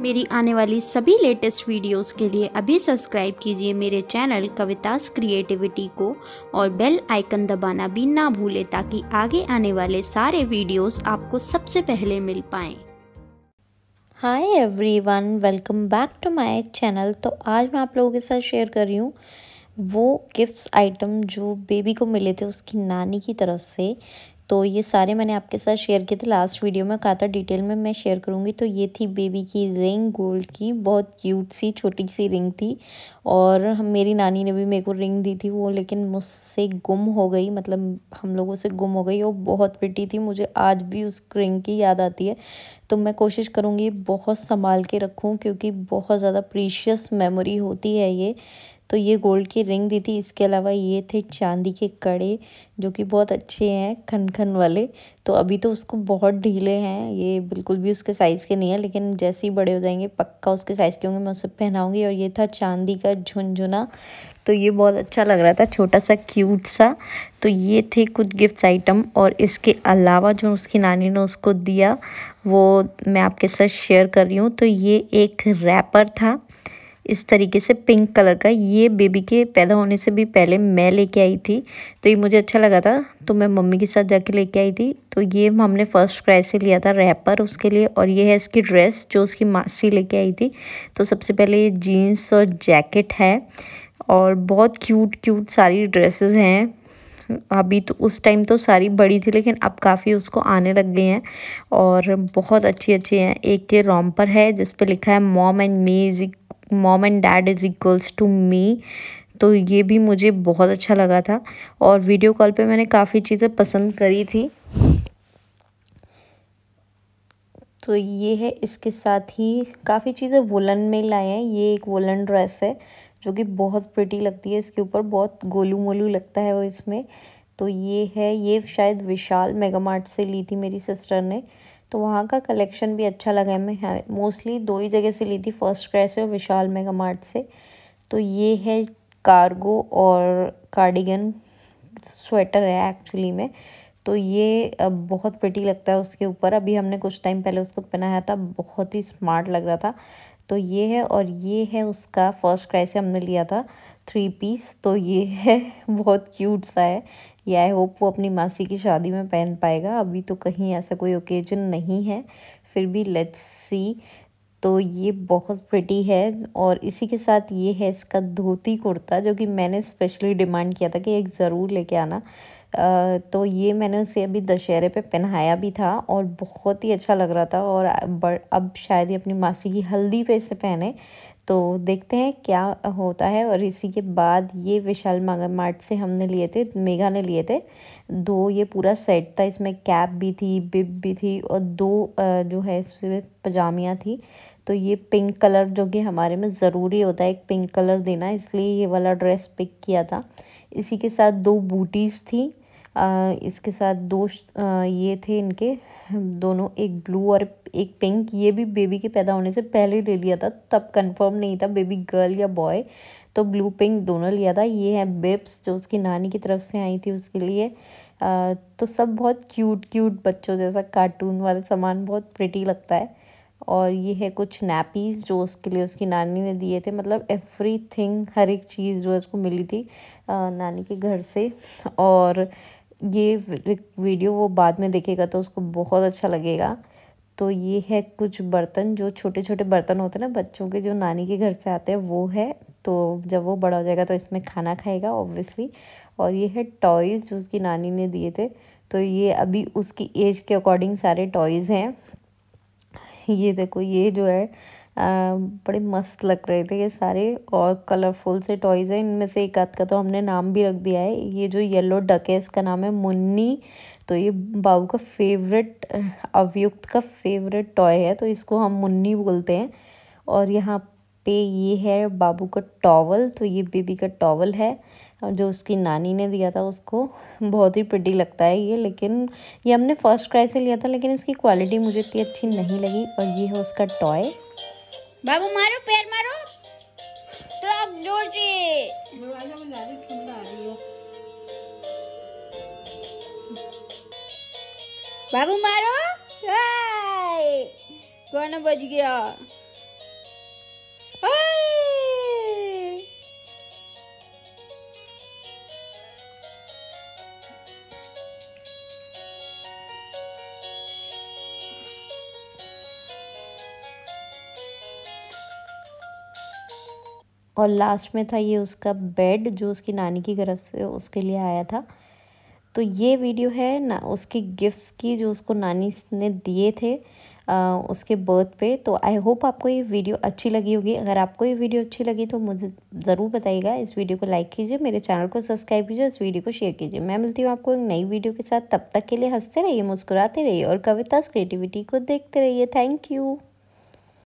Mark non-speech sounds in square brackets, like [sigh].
मेरी आने वाली सभी लेटेस्ट वीडियोस के लिए अभी सब्सक्राइब कीजिए मेरे चैनल कवितास क्रिएटिविटी को और बेल आइकन दबाना भी ना भूलें ताकि आगे आने वाले सारे वीडियोस आपको सबसे पहले मिल पाए hi everyone welcome back to my channel तो आज मैं आप लोगों के साथ शेयर कर रही हूँ वो गिफ्ट्स आइटम जो बेबी को मिले थे उसकी नानी की तरफ से तो ये सारे मैंने आपके साथ शेयर किए थे लास्ट वीडियो में कहा था डिटेल में मैं शेयर करूँगी तो ये थी बेबी की रिंग गोल्ड की बहुत क्यूट सी छोटी सी रिंग थी और हम मेरी नानी ने भी मेरे को रिंग दी थी वो लेकिन मुझसे गुम हो गई मतलब हम लोगों से गुम हो गई वो बहुत पिटी थी मुझे आज भी उस रिंग की याद आती है तो मैं कोशिश करूँगी बहुत संभाल के रखूँ क्योंकि बहुत ज़्यादा प्रीशियस मेमोरी होती है ये तो ये गोल्ड की रिंग दी थी इसके अलावा ये थे चांदी के कड़े जो कि बहुत अच्छे हैं खन खन वाले तो अभी तो उसको बहुत ढीले हैं ये बिल्कुल भी उसके साइज़ के नहीं है लेकिन जैसे ही बड़े हो जाएंगे पक्का उसके साइज़ के होंगे मैं उसे पहनाऊँगी और ये था चांदी का झुनझुना तो ये बहुत अच्छा लग रहा था छोटा सा क्यूट सा तो ये थे कुछ गिफ्ट्स आइटम और इसके अलावा जो उसकी नानी ने उसको दिया वो मैं आपके साथ शेयर कर रही हूँ तो ये एक रैपर था इस तरीके से पिंक कलर का ये बेबी के पैदा होने से भी पहले मैं लेके आई थी तो ये मुझे अच्छा लगा था तो मैं मम्मी के साथ जाके लेके आई थी तो ये हमने फ़र्स्ट क्राइज से लिया था रैपर उसके लिए और ये है इसकी ड्रेस जो उसकी मासी लेके आई थी तो सबसे पहले ये जीन्स और जैकेट है और बहुत क्यूट क्यूट सारी ड्रेसेस हैं अभी तो उस टाइम तो सारी बड़ी थी लेकिन अब काफ़ी उसको आने लग गई हैं और बहुत अच्छी अच्छी हैं एक ये रॉम्पर है जिस पर लिखा है mom and me is mom and dad is equals to me तो ये भी मुझे बहुत अच्छा लगा था और वीडियो कॉल पे मैंने काफ़ी चीज़ें पसंद करी थी तो ये है इसके साथ ही काफ़ी चीज़ें वुलन में लाए हैं ये एक वुलन ड्रेस है जो कि बहुत प्रिटी लगती है इसके ऊपर बहुत गोलू मोलू लगता है वो इसमें तो ये है ये शायद विशाल मेगा मार्ट से ली थी मेरी सिस्टर ने तो वहाँ का कलेक्शन भी अच्छा लगा हाँ मोस्टली दो ही जगह से ली थी फर्स्ट क्राइस से और विशाल मेगा मार्ट से तो ये है कार्गो और कार्डिगन स्वेटर है एक्चुअली में तो ये बहुत प्रिटी लगता है उसके ऊपर अभी हमने कुछ टाइम पहले उसको पहनाया था बहुत ही स्मार्ट लग रहा था तो ये है और ये है उसका फर्स्ट क्राई से हमने लिया था थ्री पीस तो ये है बहुत क्यूट सा है ये आई होप वो अपनी मासी की शादी में पहन पाएगा अभी तो कहीं ऐसा कोई ओकेजन नहीं है फिर भी लेट्स सी तो ये बहुत प्रटी है और इसी के साथ ये है इसका धोती कुर्ता जो कि मैंने स्पेशली डिमांड किया था कि एक ज़रूर लेके आना आ, तो ये मैंने उसे अभी दशहरे पे पहनाया भी था और बहुत ही अच्छा लग रहा था और अब शायद ये अपनी मासी की हल्दी पे इसे पहने तो देखते हैं क्या होता है और इसी के बाद ये विशाल मार्ट से हमने लिए थे मेघा ने लिए थे दो ये पूरा सेट था इसमें कैप भी थी बिब भी थी और दो जो है इसमें पजामियाँ थी तो ये पिंक कलर जो कि हमारे में ज़रूरी होता है एक पिंक कलर देना इसलिए ये वाला ड्रेस पिक किया था इसी के साथ दो बूटीज़ थी इसके साथ दो ये थे इनके दोनों एक ब्लू और एक पिंक ये भी बेबी के पैदा होने से पहले ले लिया था तब कंफर्म नहीं था बेबी गर्ल या बॉय तो ब्लू पिंक दोनों लिया था ये है बेब्स जो उसकी नानी की तरफ से आई थी उसके लिए आ, तो सब बहुत क्यूट क्यूट बच्चों जैसा कार्टून वाला सामान बहुत प्रिटी लगता है और ये है कुछ नैपीज जो उसके लिए उसकी नानी ने दिए थे मतलब एवरी थिंग हर एक चीज़ जो है उसको मिली थी आ, नानी के घर से और ये वीडियो वो बाद में देखेगा तो उसको बहुत अच्छा लगेगा तो ये है कुछ बर्तन जो छोटे छोटे बर्तन होते हैं ना बच्चों के जो नानी के घर से आते हैं वो है तो जब वो बड़ा हो जाएगा तो इसमें खाना खाएगा ऑब्वियसली और ये है टॉयज़ जो उसकी नानी ने दिए थे तो ये अभी उसकी एज के अकॉर्डिंग सारे टॉयज़ हैं [laughs] ये देखो ये जो है आ, बड़े मस्त लग रहे थे ये सारे और कलरफुल से टॉयज़ हैं इनमें से एक आध का तो हमने नाम भी रख दिया है ये जो येलो डक है इसका नाम है मुन्नी तो ये बाबू का फेवरेट अवयुक्त का फेवरेट टॉय है तो इसको हम मुन्नी बोलते हैं और यहाँ पे ये है बाबू का टॉवल तो ये बेबी का टॉवल है जो उसकी नानी ने दिया था उसको बहुत ही पिटी लगता है ये लेकिन ये हमने फ़र्स्ट क्राई से लिया था लेकिन इसकी क्वालिटी मुझे इतनी अच्छी नहीं लगी और ये है उसका टॉय बाबू मारो पैर मारो ट्रक जोर बाबू मारो कौन बज गया और लास्ट में था ये उसका बेड जो उसकी नानी की तरफ से उसके लिए आया था तो ये वीडियो है ना उसकी गिफ्ट्स की जो उसको नानी ने दिए थे आ, उसके बर्थ पे तो आई होप आपको ये वीडियो अच्छी लगी होगी अगर आपको ये वीडियो अच्छी लगी तो मुझे ज़रूर बताइएगा इस वीडियो को लाइक कीजिए मेरे चैनल को सब्सक्राइब कीजिए इस वीडियो को शेयर कीजिए मैं मिलती हूँ आपको एक नई वीडियो के साथ तब तक के लिए हंसते रहिए मुस्कुराते रहिए और कविताज क्रिएटिविटी को देखते रहिए थैंक यू